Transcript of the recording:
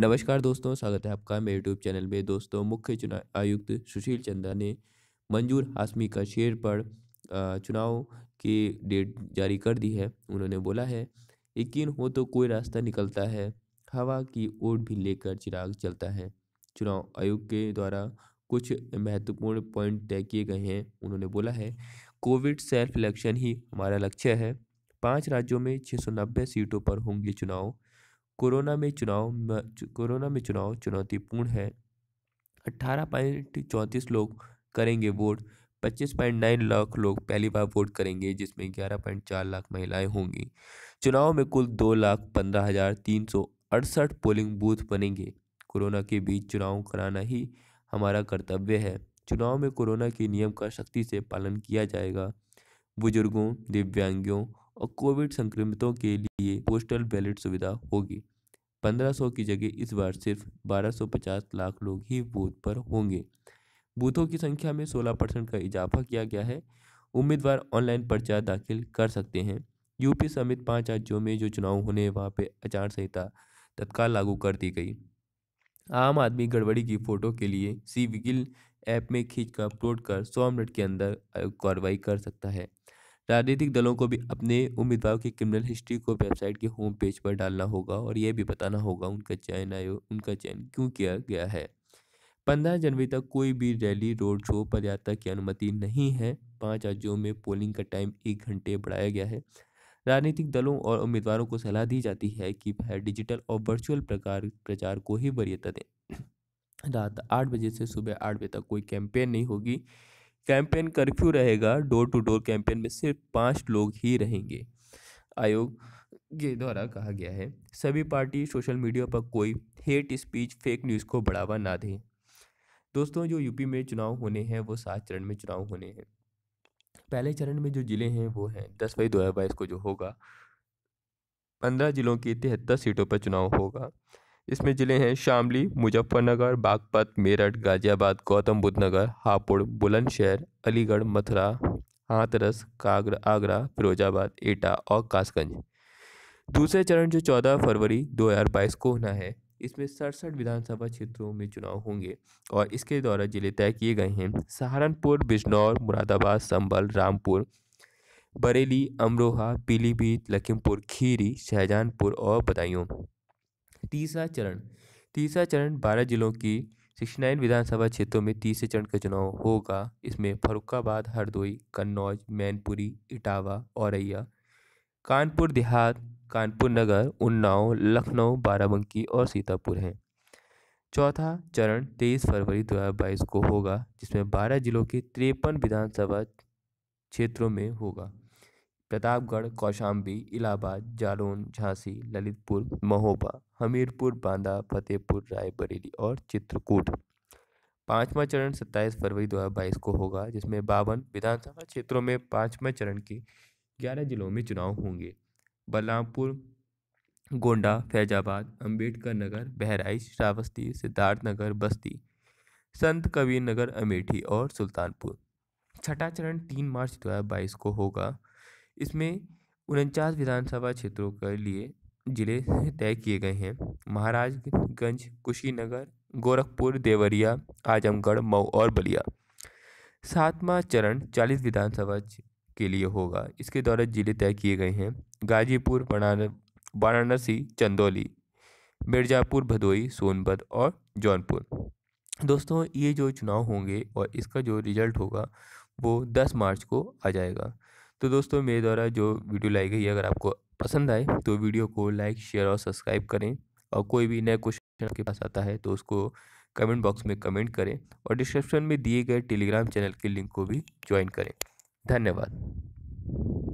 नमस्कार दोस्तों स्वागत है आपका मेरे यूट्यूब चैनल में दोस्तों मुख्य चुनाव आयुक्त सुशील चंद्रा ने मंजूर हाशमी का शेयर पर चुनाव की डेट जारी कर दी है उन्होंने बोला है यकीन हो तो कोई रास्ता निकलता है हवा की ओट भी लेकर चिराग चलता है चुनाव आयोग के द्वारा कुछ महत्वपूर्ण पॉइंट तय किए गए हैं उन्होंने बोला है कोविड सेल्फ इलेक्शन ही हमारा लक्ष्य है पांच राज्यों में नब्बे सीटों पर होंगे चुनाव कोरोना में चुनाव कोरोना में चुनाव चुनौतीपूर्ण है अट्ठारह पॉइंट चौंतीस लोग करेंगे वोट पच्चीस पॉइंट नाइन लाख लोग पहली बार वोट करेंगे जिसमें ग्यारह पॉइंट चार लाख महिलाएं होंगी चुनाव में कुल दो लाख पंद्रह हज़ार तीन सौ अड़सठ पोलिंग बूथ बनेंगे कोरोना के बीच चुनाव कराना ही हमारा कर्तव्य है चुनाव में कोरोना के नियम का सख्ती से पालन किया जाएगा बुजुर्गों दिव्यांगों और कोविड संक्रमितों के लिए पोस्टल बैलेट सुविधा होगी 1500 की जगह इस बार सिर्फ 1250 लाख लोग ही बूथ पर होंगे बूथों की संख्या में 16 परसेंट का इजाफा किया गया है उम्मीदवार ऑनलाइन पर्चा दाखिल कर सकते हैं यूपी समेत पाँच राज्यों में जो चुनाव होने वहाँ पे आचार संहिता तत्काल लागू कर दी गई आम आदमी गड़बड़ी की फ़ोटो के लिए सी विगिल ऐप में खींच कर अपलोड कर सौ मिनट के अंदर कार्रवाई कर सकता है राजनीतिक दलों को भी अपने उम्मीदवारों की क्रिमिनल हिस्ट्री को वेबसाइट के होम पेज पर डालना होगा और यह भी बताना होगा उनका चयन आयोग उनका चयन क्यों किया गया है पंद्रह जनवरी तक कोई भी रैली रोड शो पदयात्रा की अनुमति नहीं है पाँच राज्यों में पोलिंग का टाइम एक घंटे बढ़ाया गया है राजनीतिक दलों और उम्मीदवारों को सलाह दी जाती है कि वह डिजिटल और वर्चुअल प्रकार प्रचार को ही वरीयता दें रात आठ बजे से सुबह आठ बजे तक कोई कैंपेन नहीं होगी कैंपेन कर्फ्यू रहेगा डोर टू डोर कैंपेन में सिर्फ पाँच लोग ही रहेंगे आयोग के द्वारा कहा गया है सभी पार्टी सोशल मीडिया पर कोई हेट स्पीच फेक न्यूज़ को बढ़ावा ना दें दोस्तों जो यूपी में चुनाव होने हैं वो सात चरण में चुनाव होने हैं पहले चरण में जो ज़िले हैं वो हैं दस मई दो हज़ार बाईस को जो होगा पंद्रह ज़िलों की तिहत्तर सीटों पर चुनाव होगा इसमें ज़िले हैं शामली मुजफ्फरनगर बागपत मेरठ गाज़ियाबाद गौतम बुद्ध नगर हापुड़ बुलंदशहर अलीगढ़ मथुरा हाथरस कागरा आगरा फिरोजाबाद एटा और कासगंज दूसरे चरण जो 14 फरवरी 2022 को होना है इसमें सड़सठ विधानसभा क्षेत्रों में चुनाव होंगे और इसके द्वारा जिले तय किए गए हैं सहारनपुर बिजनौर मुरादाबाद संभल रामपुर बरेली अमरोहा पीलीभीत लखीमपुर खीरी शाहजहानपुर और बदायूं तीसरा चरण तीसरा चरण बारह जिलों की सिक्सटी नाइन विधानसभा क्षेत्रों में तीसरे चरण का चुनाव होगा इसमें फरुखाबाद हरदोई कन्नौज मैनपुरी इटावा औरैया कानपुर देहात कानपुर नगर उन्नाव लखनऊ बाराबंकी और सीतापुर हैं चौथा चरण तेईस फरवरी 2022 को होगा जिसमें बारह जिलों के तिरपन विधानसभा क्षेत्रों में होगा प्रतापगढ़ कौशाम्बी इलाहाबाद जालौन झांसी ललितपुर महोबा हमीरपुर बांदा फतेहपुर रायबरेली और चित्रकूट पाँचवा चरण 27 फरवरी 2022 को होगा जिसमें बावन विधानसभा क्षेत्रों में पाँचवें चरण के ग्यारह जिलों में चुनाव होंगे बलरामपुर गोंडा फैजाबाद अम्बेडकर नगर बहराइच श्रावस्ती सिद्धार्थनगर बस्ती संत कबीर नगर अमेठी और सुल्तानपुर छठा चरण तीन मार्च 2022 को होगा इसमें उनचास विधानसभा क्षेत्रों के लिए जिले तय किए गए हैं महाराजगंज कुशीनगर गोरखपुर देवरिया आजमगढ़ मऊ और बलिया सातवां चरण चालीस विधानसभा के लिए होगा इसके द्वारा जिले तय किए गए हैं गाजीपुर वाराणसी चंदौली मिर्जापुर भदोई सोनभद्र और जौनपुर दोस्तों ये जो चुनाव होंगे और इसका जो रिजल्ट होगा वो 10 मार्च को आ जाएगा तो दोस्तों मेरे द्वारा जो वीडियो लाई गई अगर आपको पसंद आए तो वीडियो को लाइक शेयर और सब्सक्राइब करें और कोई भी नया क्वेश्चन आपके पास आता है तो उसको कमेंट बॉक्स में कमेंट करें और डिस्क्रिप्शन में दिए गए टेलीग्राम चैनल के लिंक को भी ज्वाइन करें धन्यवाद